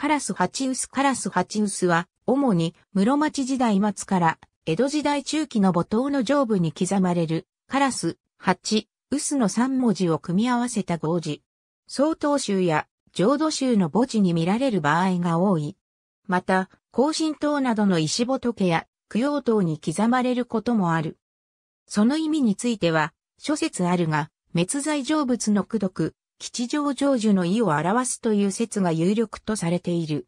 カラスハチウスカラスハチウスは、主に室町時代末から江戸時代中期の母頭の上部に刻まれる、カラス、ハチ、ウスの3文字を組み合わせた合字。曹洞宗や浄土宗の墓地に見られる場合が多い。また、高神塔などの石仏や供養塔に刻まれることもある。その意味については、諸説あるが、滅罪成仏の功徳、吉祥成就の意を表すという説が有力とされている。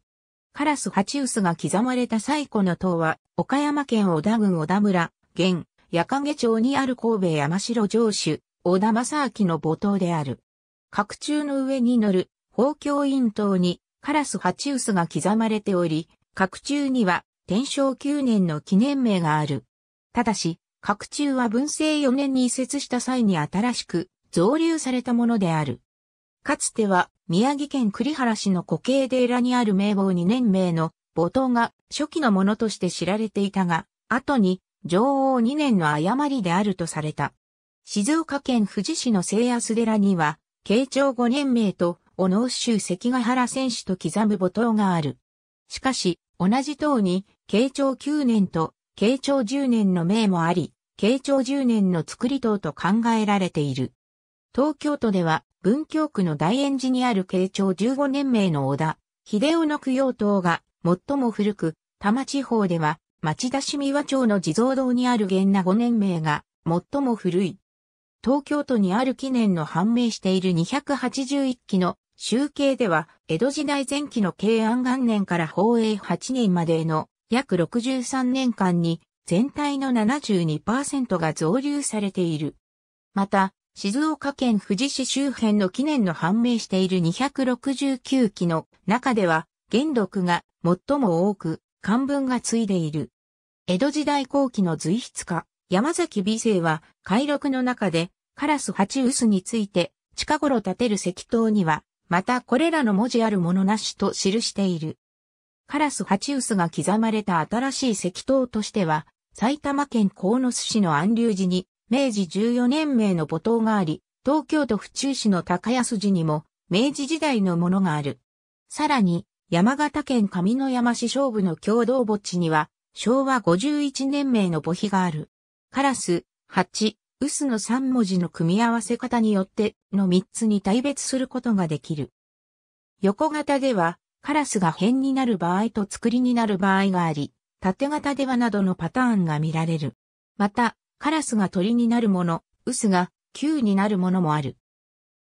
カラス八臼が刻まれた最古の塔は、岡山県小田郡小田村、現、矢影町にある神戸山城城主、小田正明の母塔である。角柱の上に乗る、宝鏡院塔に、カラス八臼が刻まれており、角柱には、天正9年の記念名がある。ただし、角柱は文政4年に移設した際に新しく、増流されたものである。かつては宮城県栗原市の古形寺にある名簿2年名の墓頭が初期のものとして知られていたが、後に女王2年の誤りであるとされた。静岡県富士市の清安寺には、慶長5年名と、小野州関ヶ原戦士と刻む墓頭がある。しかし、同じ塔に、慶長9年と、慶長10年の名もあり、慶長10年の作り塔と考えられている。東京都では、文京区の大円寺にある慶長15年名の織田、秀夫の供養塔が最も古く、多摩地方では町田市三和町の地蔵堂にある源那5年名が最も古い。東京都にある記念の判明している281期の集計では、江戸時代前期の慶安元年から宝永8年までの約63年間に全体の72%が増流されている。また、静岡県富士市周辺の記念の判明している269基の中では、元禄が最も多く、漢文が継いでいる。江戸時代後期の随筆家、山崎美生は、回録の中で、カラス八臼について、近頃建てる石塔には、またこれらの文字あるものなしと記している。カラス八臼が刻まれた新しい石塔としては、埼玉県鴻巣市の安流寺に明治14年名の母島があり、東京都府中市の高安寺にも、明治時代のものがある。さらに、山形県上山市勝負の共同墓地には、昭和51年名の墓碑がある。カラス、蜂、ウスの3文字の組み合わせ方によっての3つに大別することができる。横型では、カラスが辺になる場合と作りになる場合があり、縦型ではなどのパターンが見られる。また、カラスが鳥になるもの、ウスが球になるものもある。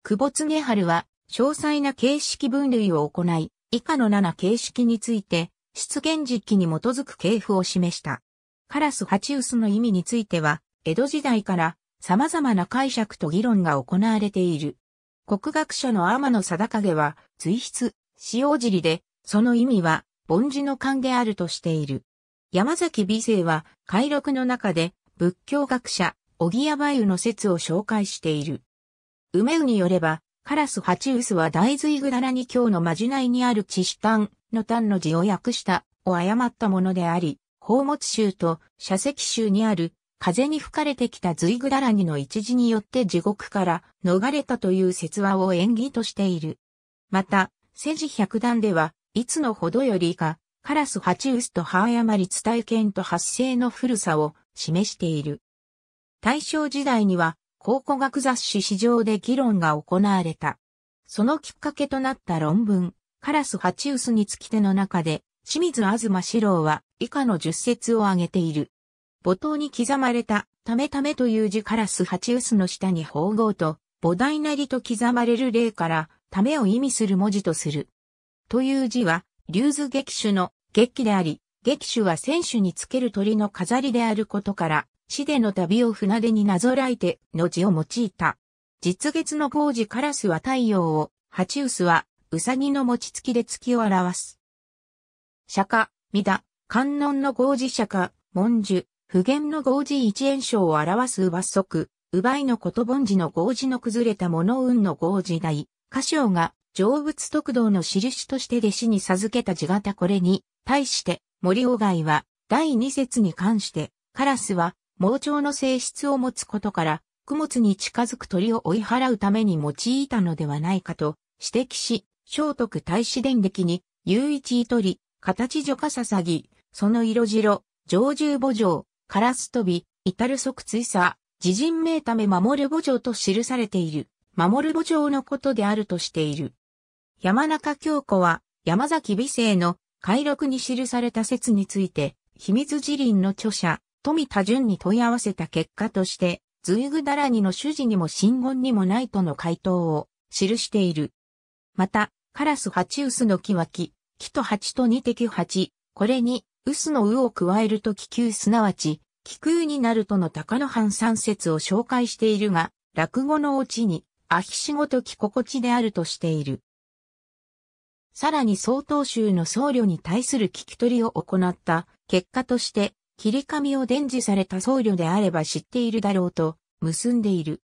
久保常春は、詳細な形式分類を行い、以下の7形式について、出現実機に基づく系譜を示した。カラス八ウスの意味については、江戸時代から様々な解釈と議論が行われている。国学者の天野貞影は、随筆、塩尻で、その意味は、凡字の勘であるとしている。山崎美生は、解録の中で、仏教学者、小木屋梅雨の説を紹介している。梅雨によれば、カラス八ウスは大髄ぐだらに今日のまじないにある地主丹の丹の字を訳したを誤ったものであり、宝物集と社石集にある風に吹かれてきた随ぐだらにの一時によって地獄から逃れたという説話を縁起としている。また、世辞百段では、いつのほどよりか、カラス八ウスと葉誤り伝え剣と発生の古さを示している。大正時代には考古学雑誌市場で議論が行われた。そのきっかけとなった論文、カラスハチウスにつき手の中で、清水東四郎は以下の十節を挙げている。冒頭に刻まれた、ためためという字カラスハチウスの下に縫合と、母大なりと刻まれる例から、ためを意味する文字とする。という字は、竜図劇種の劇であり、劇種は選手につける鳥の飾りであることから、市での旅を船出になぞらえての字を用いた。実月の豪時カラスは太陽を、ハチウスはウサギの餅つきで月を表す。釈迦、弥陀、観音の豪時釈迦、文殊、普賢の豪時一円章を表す罰則、奪いのこと盆事の豪時の崩れた物運の豪時代、歌唱が成仏特道の印として弟子に授けた字型これに、対して、森鴎外は、第二節に関して、カラスは、盲腸の性質を持つことから、供物に近づく鳥を追い払うために用いたのではないかと指摘し、聖徳太子伝歴に、有一鳥、形除化ささぎ、その色白、上獣母城、カラス飛び、至る即追さ、自人名ため守る母城と記されている、守る母城のことであるとしている。山中京子は、山崎美生の回録に記された説について、秘密辞林の著者、富田淳に問い合わせた結果として、ズイグダラニの主事にも真言にもないとの回答を記している。また、カラス八薄の木は木、木と八と二滴八、これに、薄のうを加えると気球すなわち、気空になるとの高野藩三説を紹介しているが、落語のうちに、アヒシごとき心地であるとしている。さらに曹洞宗の僧侶に対する聞き取りを行った結果として、切り紙を伝授された僧侶であれば知っているだろうと結んでいる。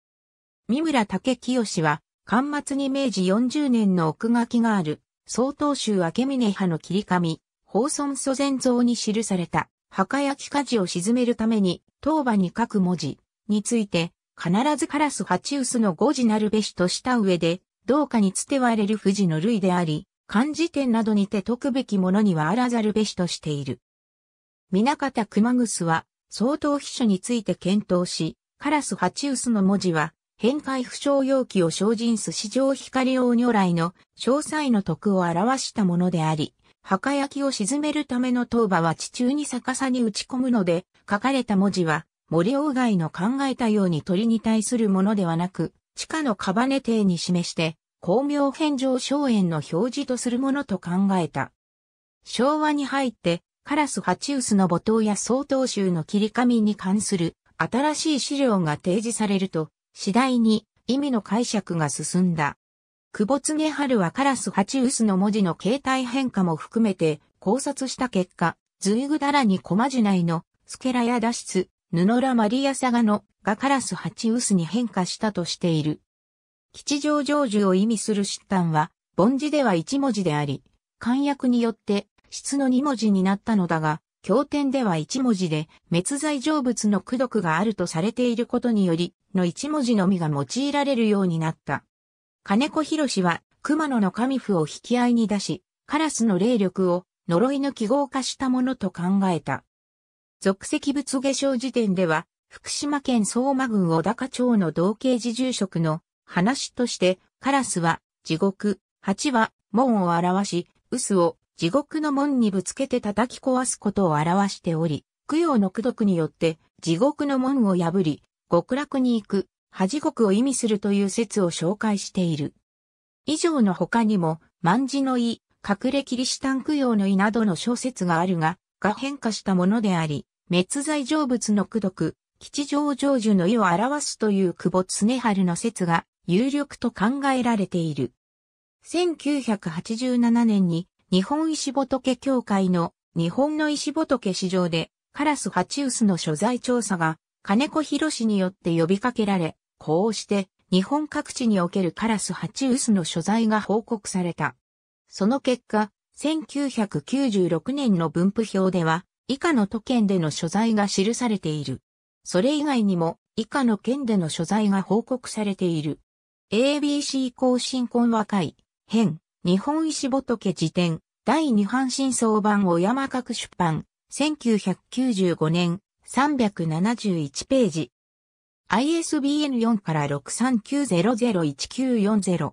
三村武清は、巻末に明治40年の奥書きがある、曹洞宗明峰派の切り紙、法尊祖前像に記された、墓焼き火事を沈めるために、当場に書く文字について、必ずカラス八臼の五字なるべしとした上で、うかにつてわれる富士の類であり、漢字典などにて解くべきものにはあらざるべしとしている。南方熊楠は、相当秘書について検討し、カラス八臼の文字は、変換不詳容器を精進す史上光王如来の詳細の徳を表したものであり、墓焼きを沈めるための塔婆は地中に逆さに打ち込むので、書かれた文字は、森鴎外の考えたように鳥に対するものではなく、地下のカバネ邸に示して、光明返上荘園の表示とするものと考えた。昭和に入って、カラスハチウスの母頭や総統州の切り紙に関する新しい資料が提示されると、次第に意味の解釈が進んだ。久保常春はカラスハチウスの文字の形態変化も含めて考察した結果、ズイグダラに小マジナイのスケラや脱出、布ラマリアサガノがカラスハチウスに変化したとしている。吉祥成就を意味する出端は、凡字では1文字であり、漢訳によって、質の2文字になったのだが、経典では1文字で、滅罪成仏の功徳があるとされていることにより、の1文字のみが用いられるようになった。金子士は、熊野の神父を引き合いに出し、カラスの霊力を呪いの記号化したものと考えた。俗籍仏化粧辞典では、福島県相馬郡小高町の同系寺住職の話として、カラスは地獄、蜂は門を表し、臼を地獄の門にぶつけて叩き壊すことを表しており、供養の功徳によって地獄の門を破り、極楽に行く、恥獄を意味するという説を紹介している。以上の他にも、万字の意、隠れキリシタン供養の意などの小説があるが、が変化したものであり、滅罪成仏の功徳、吉祥成就の意を表すという久保常春の説が有力と考えられている。1987年に日本石仏協会の日本の石仏市場でカラスハチウスの所在調査が金子博士によって呼びかけられ、こうして日本各地におけるカラスハチウスの所在が報告された。その結果、1996年の分布表では以下の都県での所在が記されている。それ以外にも以下の県での所在が報告されている。ABC 更新婚和会、編、日本石仏辞典、第2版新装版小山各出版、1995年、371ページ。ISBN4 から6 3 9 0 0 1 9 4 0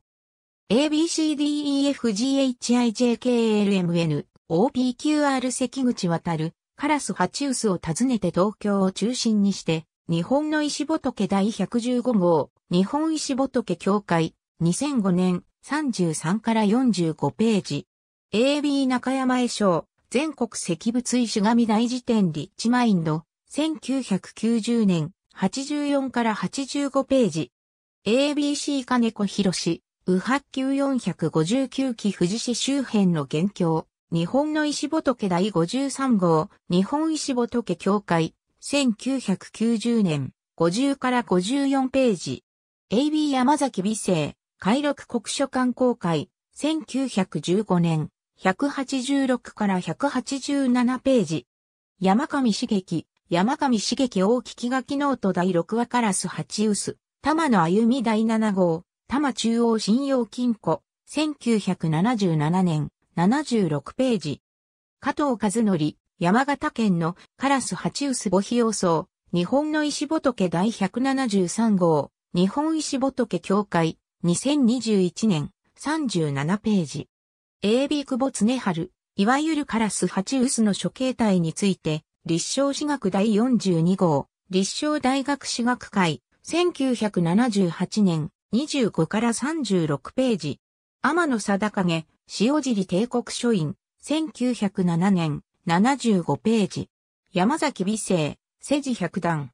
ABCDEFGHIJKLMN、OPQR 関口渡る、カラスハチウスを訪ねて東京を中心にして、日本の石仏第115号、日本石仏協会、2005年、33から45ページ。AB 中山絵章、全国石仏石神大辞典リッチマインド、1990年、84から85ページ。ABC 金子博士、右四級459期富士市周辺の元凶、日本の石仏第53号、日本石仏協会、1990年、50から54ページ。AB 山崎美生、海録国書館公開、1915年、186から187ページ。山上茂樹、山上茂樹大聞きがきノート第6話カラス8薄、玉野歩み第7号、玉中央信用金庫、1977年、76ページ。加藤和則、山形県のカラス八薄母費要層、日本の石仏第173号、日本石仏協会、2021年、37ページ。AB 久保常春、いわゆるカラス八薄の諸形体について、立正私学第42号、立正大学私学会、1978年、25から36ページ。天野定影、塩尻帝国書院、1907年、75ページ。山崎美生、世辞百段。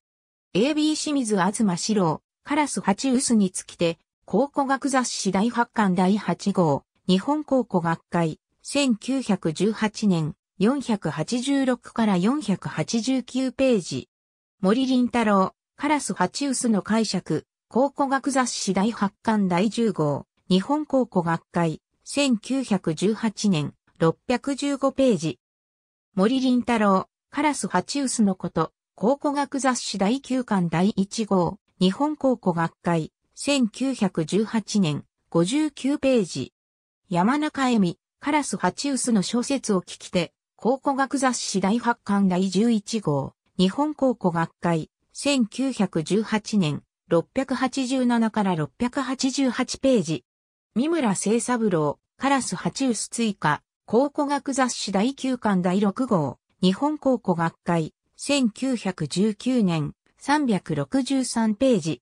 AB 清水東四郎、カラス八薄につきて、考古学雑誌第発巻第8号、日本考古学会、1918年、486から489ページ。森林太郎、カラス八薄の解釈、考古学雑誌第発巻第10号、日本考古学会、1918年、615ページ。森林太郎、カラス八臼のこと、考古学雑誌第9巻第1号、日本考古学会、1918年、59ページ。山中恵美、カラス八臼の小説を聞きて、考古学雑誌第8巻第11号、日本考古学会、1918年、687から688ページ。三村聖三郎、カラス八臼追加、考古学雑誌第9巻第6号、日本考古学会、1919年、363ページ。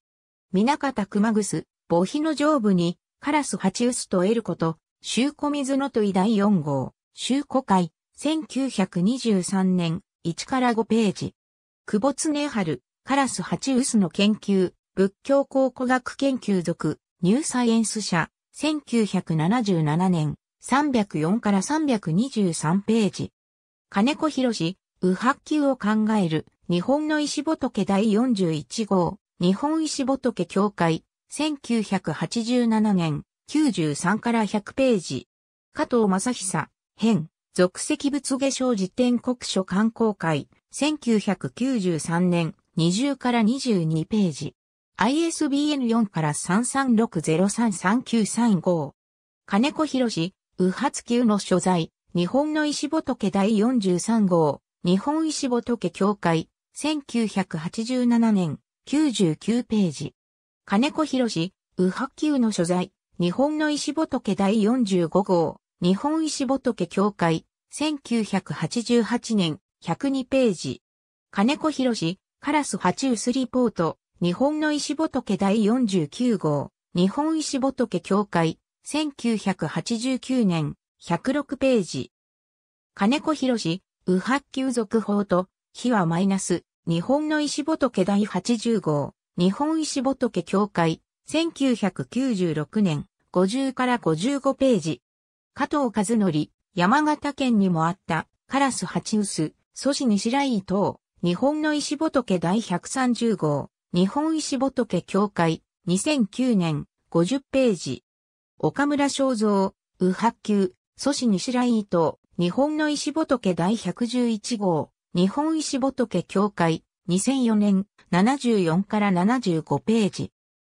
水方熊楠、墓碑の上部に、カラス八臼と得ること、周古水の問い第4号、周古会、1923年、1から5ページ。久保常春、カラス八臼の研究、仏教考古学研究属、ニューサイエンス社、1977年、304から323ページ。金子博士、右白球を考える、日本の石仏第41号、日本石仏協会、1987年、93から100ページ。加藤正久、編、俗籍仏化粧辞典国書観光会、1993年、20から22ページ。ISBN4 から3360339335。金子博士、右発球の所在、日本の石仏第43号、日本石仏協会、1987年、99ページ。金子博士、右発球の所在、日本の石仏第45号、日本石仏協会、1988年、102ページ。金子博士、カラス八ウスリポート、日本の石仏第49号、日本石仏協会、1989年、106ページ。金子博士、右発球続報と、火はマイナス、日本の石仏第80号、日本石仏協会、1996年、50から55ページ。加藤和則、山形県にもあった、カラス八臼、祖師西来伊藤、日本の石仏第130号、日本石仏協会、2009年、50ページ。岡村正造、右白球、祖師西来伊藤、日本の石仏第111号、日本石仏協会、2004年、74から75ページ。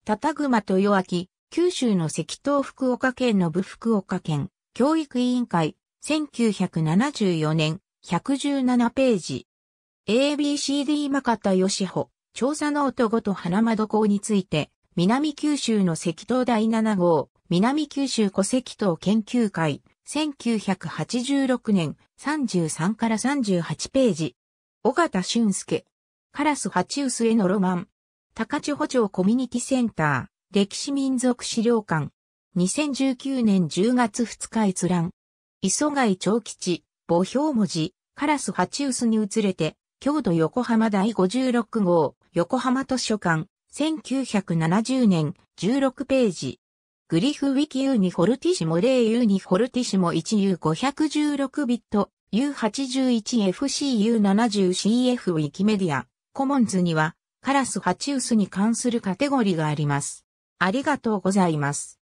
たたぐまとよ豊き、九州の石東福岡県の部福岡県、教育委員会、1974年、117ページ。ABCD マカタヨシホ、調査ノートごと花窓校について、南九州の石灯第7号、南九州古石灯研究会、1986年33から38ページ。尾形俊介。カラス八薄へのロマン。高千穂町コミュニティセンター、歴史民族資料館。2019年10月2日閲覧。磯貝長吉、墓標文字、カラス八薄に移れて、郷土横浜第56号、横浜図書館。1970年、16ページ。グリフウィキユーニフォルティシモ0ユーニフォルティシモ 1U516 ビット U81FCU70CF ウィキメディアコモンズにはカラスハチウスに関するカテゴリーがあります。ありがとうございます。